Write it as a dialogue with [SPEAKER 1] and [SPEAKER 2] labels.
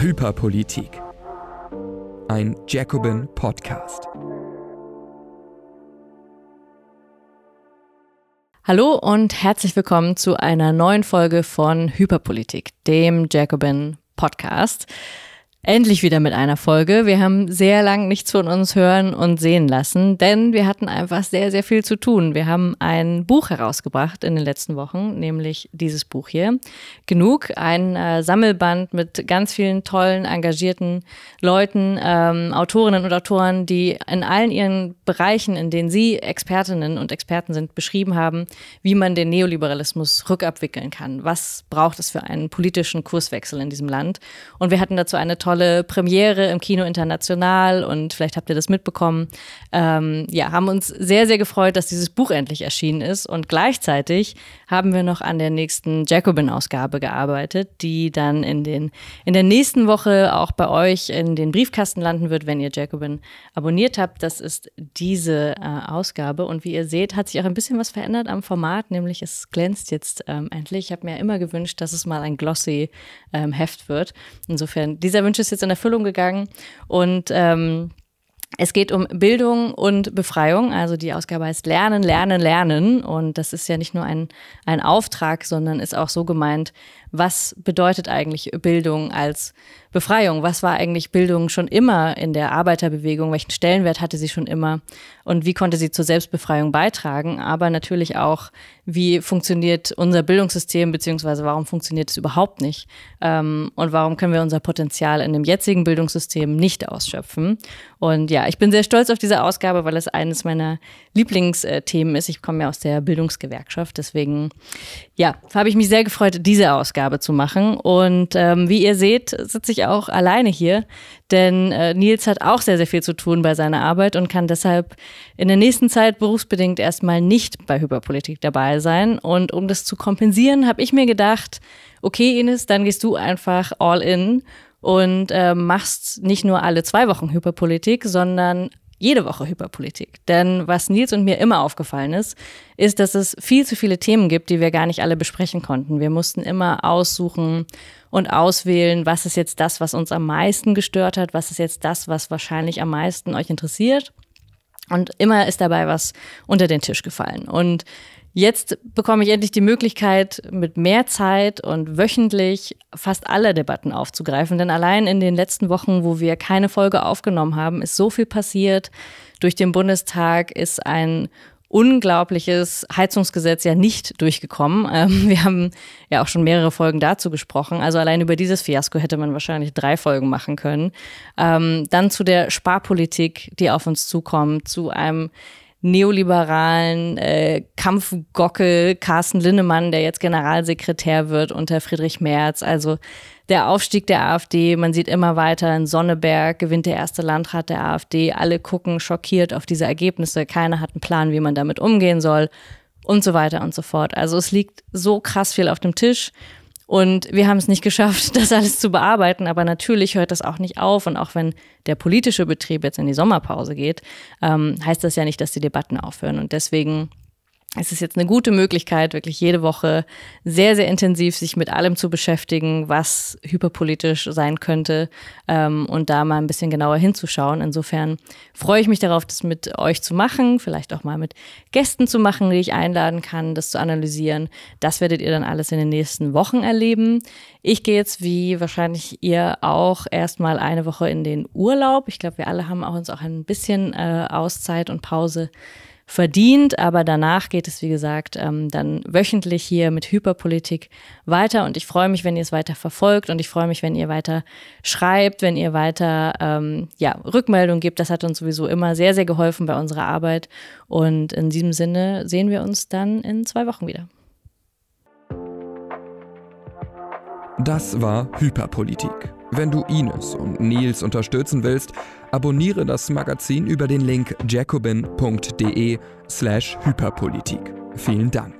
[SPEAKER 1] Hyperpolitik. Ein Jacobin Podcast. Hallo und herzlich willkommen zu einer neuen Folge von Hyperpolitik, dem Jacobin Podcast. Endlich wieder mit einer Folge. Wir haben sehr lang nichts von uns hören und sehen lassen, denn wir hatten einfach sehr, sehr viel zu tun. Wir haben ein Buch herausgebracht in den letzten Wochen, nämlich dieses Buch hier. Genug, ein äh, Sammelband mit ganz vielen tollen, engagierten Leuten, ähm, Autorinnen und Autoren, die in allen ihren Bereichen, in denen sie Expertinnen und Experten sind, beschrieben haben, wie man den Neoliberalismus rückabwickeln kann. Was braucht es für einen politischen Kurswechsel in diesem Land? Und wir hatten dazu eine tolle tolle Premiere im Kino International und vielleicht habt ihr das mitbekommen. Ähm, ja, haben uns sehr, sehr gefreut, dass dieses Buch endlich erschienen ist und gleichzeitig haben wir noch an der nächsten Jacobin-Ausgabe gearbeitet, die dann in, den, in der nächsten Woche auch bei euch in den Briefkasten landen wird, wenn ihr Jacobin abonniert habt. Das ist diese äh, Ausgabe und wie ihr seht, hat sich auch ein bisschen was verändert am Format, nämlich es glänzt jetzt ähm, endlich. Ich habe mir ja immer gewünscht, dass es mal ein glossy ähm, Heft wird. Insofern, dieser Wunsch ist jetzt in Erfüllung gegangen und ähm, es geht um Bildung und Befreiung. Also die Ausgabe heißt Lernen, Lernen, Lernen. Und das ist ja nicht nur ein, ein Auftrag, sondern ist auch so gemeint, was bedeutet eigentlich Bildung als Befreiung? Was war eigentlich Bildung schon immer in der Arbeiterbewegung? Welchen Stellenwert hatte sie schon immer? Und wie konnte sie zur Selbstbefreiung beitragen? Aber natürlich auch, wie funktioniert unser Bildungssystem, beziehungsweise warum funktioniert es überhaupt nicht? Ähm, und warum können wir unser Potenzial in dem jetzigen Bildungssystem nicht ausschöpfen? Und ja, ich bin sehr stolz auf diese Ausgabe, weil es eines meiner Lieblingsthemen ist. Ich komme ja aus der Bildungsgewerkschaft, deswegen ja, habe ich mich sehr gefreut, diese Ausgabe zu machen. Und ähm, wie ihr seht, sitze ich auch alleine hier, denn äh, Nils hat auch sehr, sehr viel zu tun bei seiner Arbeit und kann deshalb in der nächsten Zeit berufsbedingt erstmal nicht bei Hyperpolitik dabei sein. Und um das zu kompensieren, habe ich mir gedacht, okay, Ines, dann gehst du einfach all in und äh, machst nicht nur alle zwei Wochen Hyperpolitik, sondern jede Woche Hyperpolitik. Denn was Nils und mir immer aufgefallen ist, ist, dass es viel zu viele Themen gibt, die wir gar nicht alle besprechen konnten. Wir mussten immer aussuchen und auswählen, was ist jetzt das, was uns am meisten gestört hat, was ist jetzt das, was wahrscheinlich am meisten euch interessiert. Und immer ist dabei was unter den Tisch gefallen. Und Jetzt bekomme ich endlich die Möglichkeit, mit mehr Zeit und wöchentlich fast alle Debatten aufzugreifen. Denn allein in den letzten Wochen, wo wir keine Folge aufgenommen haben, ist so viel passiert. Durch den Bundestag ist ein unglaubliches Heizungsgesetz ja nicht durchgekommen. Ähm, wir haben ja auch schon mehrere Folgen dazu gesprochen. Also allein über dieses Fiasko hätte man wahrscheinlich drei Folgen machen können. Ähm, dann zu der Sparpolitik, die auf uns zukommt, zu einem neoliberalen äh, Kampfgockel Carsten Linnemann, der jetzt Generalsekretär wird unter Friedrich Merz. Also der Aufstieg der AfD, man sieht immer weiter, in Sonneberg gewinnt der erste Landrat der AfD. Alle gucken schockiert auf diese Ergebnisse. Keiner hat einen Plan, wie man damit umgehen soll und so weiter und so fort. Also es liegt so krass viel auf dem Tisch. Und wir haben es nicht geschafft, das alles zu bearbeiten, aber natürlich hört das auch nicht auf. Und auch wenn der politische Betrieb jetzt in die Sommerpause geht, ähm, heißt das ja nicht, dass die Debatten aufhören. Und deswegen es ist jetzt eine gute Möglichkeit, wirklich jede Woche sehr, sehr intensiv sich mit allem zu beschäftigen, was hyperpolitisch sein könnte ähm, und da mal ein bisschen genauer hinzuschauen. Insofern freue ich mich darauf, das mit euch zu machen, vielleicht auch mal mit Gästen zu machen, die ich einladen kann, das zu analysieren. Das werdet ihr dann alles in den nächsten Wochen erleben. Ich gehe jetzt, wie wahrscheinlich ihr auch, erstmal eine Woche in den Urlaub. Ich glaube, wir alle haben auch uns auch ein bisschen äh, Auszeit und Pause verdient. Aber danach geht es, wie gesagt, ähm, dann wöchentlich hier mit Hyperpolitik weiter. Und ich freue mich, wenn ihr es weiter verfolgt und ich freue mich, wenn ihr weiter schreibt, wenn ihr weiter ähm, ja, Rückmeldung gebt. Das hat uns sowieso immer sehr, sehr geholfen bei unserer Arbeit. Und in diesem Sinne sehen wir uns dann in zwei Wochen wieder. Das war Hyperpolitik. Wenn du Ines und Nils unterstützen willst, abonniere das Magazin über den Link jacobin.de slash Hyperpolitik. Vielen Dank.